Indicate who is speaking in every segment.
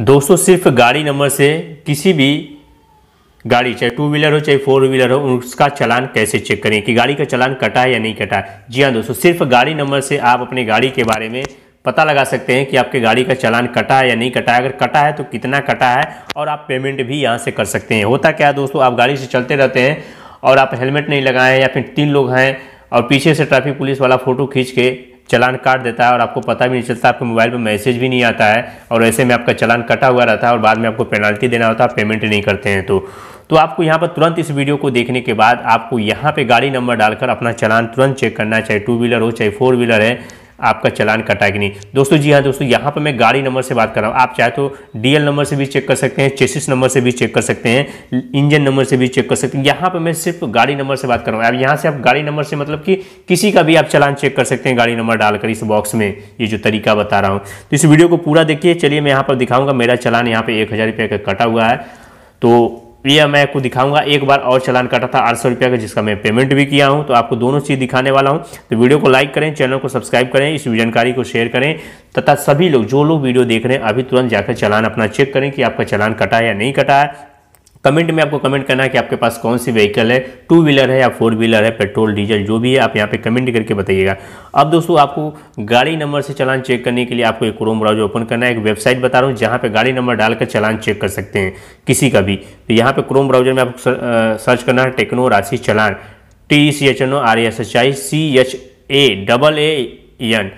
Speaker 1: दोस्तों सिर्फ गाड़ी नंबर से किसी भी गाड़ी चाहे टू व्हीलर हो चाहे फोर व्हीलर हो उसका चलान कैसे चेक करें कि गाड़ी का चलान कटा है या नहीं कटा है जी हाँ दोस्तों सिर्फ गाड़ी नंबर से आप अपनी गाड़ी के बारे में पता लगा सकते हैं कि आपके गाड़ी का चलान कटा है या नहीं कटा है अगर कटा है तो कितना कटा है और आप पेमेंट भी यहाँ से कर सकते हैं होता क्या है दोस्तों आप गाड़ी से चलते रहते हैं और आप हेलमेट नहीं लगाए या फिर तीन लोग हैं और पीछे से ट्रैफिक पुलिस वाला फ़ोटो खींच के चलान काट देता है और आपको पता भी नहीं चलता आपके मोबाइल पर मैसेज भी नहीं आता है और ऐसे में आपका चलान कटा हुआ रहता है और बाद में आपको पेनल्टी देना होता है पेमेंट नहीं करते हैं तो तो आपको यहाँ पर तुरंत इस वीडियो को देखने के बाद आपको यहाँ पे गाड़ी नंबर डालकर अपना चलान तुरंत चेक करना है चाहे टू व्हीलर हो चाहे फोर व्हीलर है आपका चलान कटा कि नहीं दोस्तों जी हाँ दोस्तों यहाँ पर मैं गाड़ी नंबर से बात कर रहा हूँ आप चाहे तो डीएल नंबर से भी चेक कर सकते हैं चेसिस नंबर से भी चेक कर सकते हैं इंजन नंबर से भी चेक कर सकते हैं यहाँ पर मैं सिर्फ गाड़ी नंबर से बात कर रहा हूँ अब यहाँ से आप गाड़ी नंबर से मतलब कि किसी का भी आप चलान चेक कर सकते हैं गाड़ी नंबर डालकर इस बॉक्स में ये जो तरीका बता रहा हूँ तो इस वीडियो को पूरा देखिए चलिए मैं यहाँ पर दिखाऊंगा मेरा चलान यहाँ पर एक हज़ार रुपये का कटा हुआ है तो यह मैं आपको दिखाऊंगा एक बार और चलान काटा था आठ सौ रुपया का जिसका मैं पेमेंट भी किया हूं तो आपको दोनों चीज़ दिखाने वाला हूं तो वीडियो को लाइक करें चैनल को सब्सक्राइब करें इस जानकारी को शेयर करें तथा सभी लोग जो लोग वीडियो देख रहे हैं अभी तुरंत जाकर चलान अपना चेक करें कि आपका चलान कटा है या नहीं कटा है कमेंट में आपको कमेंट करना है कि आपके पास कौन सी व्हीकल है टू व्हीलर है या फोर व्हीलर है पेट्रोल डीजल जो भी है आप यहाँ पे कमेंट करके बताइएगा अब दोस्तों आपको गाड़ी नंबर से चलान चेक करने के लिए आपको एक क्रोम ब्राउजर ओपन करना है एक वेबसाइट बता रहा हूँ जहाँ पर गाड़ी नंबर डालकर चलान चेक कर सकते हैं किसी का भी तो यहाँ पर क्रोम ब्राउजर में आपको सर्च करना है टेक्नो राशि challan T C H N O R S H I C H A double A N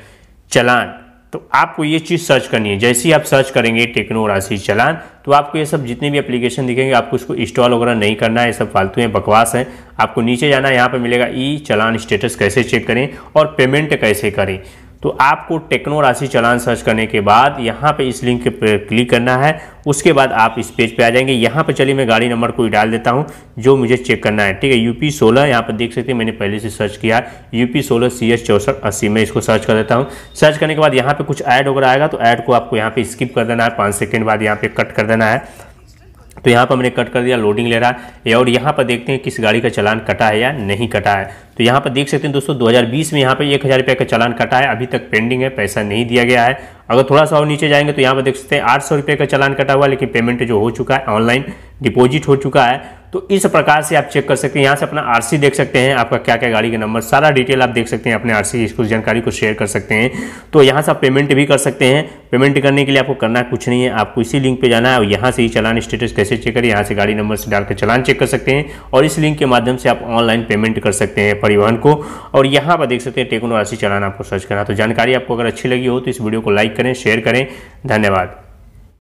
Speaker 1: challan तो आपको ये चीज़ सर्च करनी है जैसे ही आप सर्च करेंगे टेक्नो राशि चलान तो आपको ये सब जितने भी एप्लीकेशन दिखेंगे आपको उसको इंस्टॉल वगैरह नहीं करना है ये सब फालतू हैं बकवास हैं आपको नीचे जाना है यहाँ पर मिलेगा ई चलान स्टेटस कैसे चेक करें और पेमेंट कैसे करें तो आपको टेक्नो राशि चलान सर्च करने के बाद यहाँ पे इस लिंक पर क्लिक करना है उसके बाद आप इस पेज पे आ जाएंगे यहाँ पे चलिए मैं गाड़ी नंबर कोई डाल देता हूँ जो मुझे चेक करना है ठीक है यूपी सोलह यहाँ पर देख सकते हैं मैंने पहले से सर्च किया है यूपी सोलह सी एच चौसठ अस्सी मैं इसको सर्च कर देता हूँ सर्च करने के बाद यहाँ पर कुछ ऐड वगैरह आएगा तो ऐड को आपको यहाँ पर स्किप कर देना है पाँच सेकेंड बाद यहाँ पर कट कर देना है तो यहाँ पर हमने कट कर दिया लोडिंग ले रहा है और यहाँ पर देखते हैं किस गाड़ी का चलान कटा है या नहीं कटा है तो यहाँ पर देख सकते हैं दोस्तों 2020 में यहाँ पर एक हज़ार रुपये का चलान कटा है अभी तक पेंडिंग है पैसा नहीं दिया गया है अगर थोड़ा सा और नीचे जाएंगे तो यहाँ पर देख सकते हैं आठ सौ रुपये का चालान कटा हुआ लेकिन पेमेंट जो हो चुका है ऑनलाइन डिपोजिट हो चुका है तो इस प्रकार से आप चेक कर सकते हैं यहाँ से अपना आरसी देख सकते हैं आपका क्या क्या गाड़ी का नंबर सारा डिटेल आप देख सकते हैं अपने आरसी इसको जानकारी को शेयर कर सकते हैं तो यहाँ से आप पेमेंट भी कर सकते हैं पेमेंट करने के लिए आपको करना कुछ नहीं है आपको इसी लिंक पे जाना है और यहाँ से ही चलान स्टेटस कैसे चेक करें यहाँ से गाड़ी नंबर से डालकर चलान चेक कर सकते हैं और इस लिंक के माध्यम से आप ऑनलाइन पेमेंट कर सकते हैं परिवहन को और यहाँ पर देख सकते हैं टेक्नो राशि चलान आपको सर्च करना तो जानकारी आपको अगर अच्छी लगी हो तो इस वीडियो को लाइक करें शेयर करें धन्यवाद